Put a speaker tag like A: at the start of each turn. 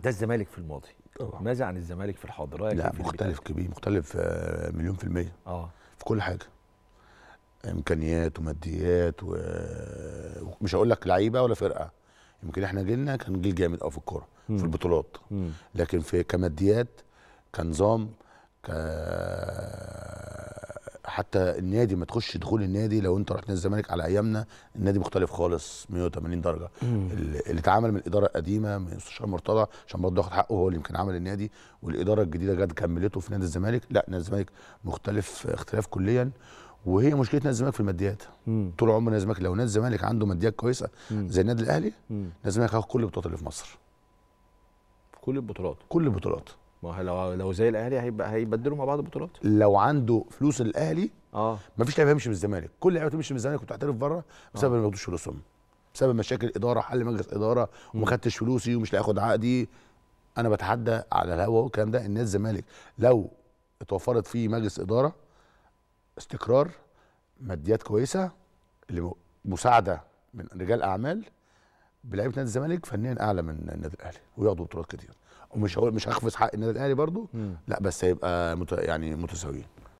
A: ده الزمالك في الماضي طبعا. ماذا عن الزمالك في الحاضر رايك لا مختلف كبير مختلف آه، مليون في الميه اه في كل حاجه امكانيات وماديات ومش هقول لك لعيبه ولا فرقه يمكن احنا جيلنا كان جيل جامد قوي في الكوره في البطولات مم. لكن في كماديات كنظام حتى النادي ما تخش دخول النادي لو انت رحت الزمالك على ايامنا النادي مختلف خالص 180 درجه مم. اللي اتعمل من الاداره القديمه من استشار مرتضى عشان برضه ياخد حقه هو اللي يمكن عمل النادي والاداره الجديده جت كملته في نادي الزمالك لا نادي الزمالك مختلف اختلاف كليا وهي مشكله نادي الزمالك في الماديات مم. طول عمر نادي الزمالك لو نادي الزمالك عنده ماديات كويسه مم. زي النادي الاهلي نادي الزمالك هياخد كل البطولات اللي في مصر كل البطولات كل البطولات ما هو لو لو زي الاهلي هيبقى هيبدلوا مع بعض بطولات لو عنده فلوس الاهلي اه مفيش لعيبه هيمشي من الزمالك كل لعيبه تمشي من الزمالك وتحترف بره بسبب آه. ما ياخدوش فلوسهم بسبب مشاكل اداره حل مجلس اداره وما خدتش فلوسي ومش اخد عقدي انا بتحدى على الهوا والكلام ده ان الزمالك لو اتوفرت فيه مجلس اداره استقرار ماديات كويسه مساعده من رجال اعمال بلعيبه نادي الزمالك فنيا اعلى من النادي الاهلي وياخدوا بطولات كتير ومش هقول مش هخفض حق النادي الاهلي برضو لا بس هيبقى مت... يعني متساويين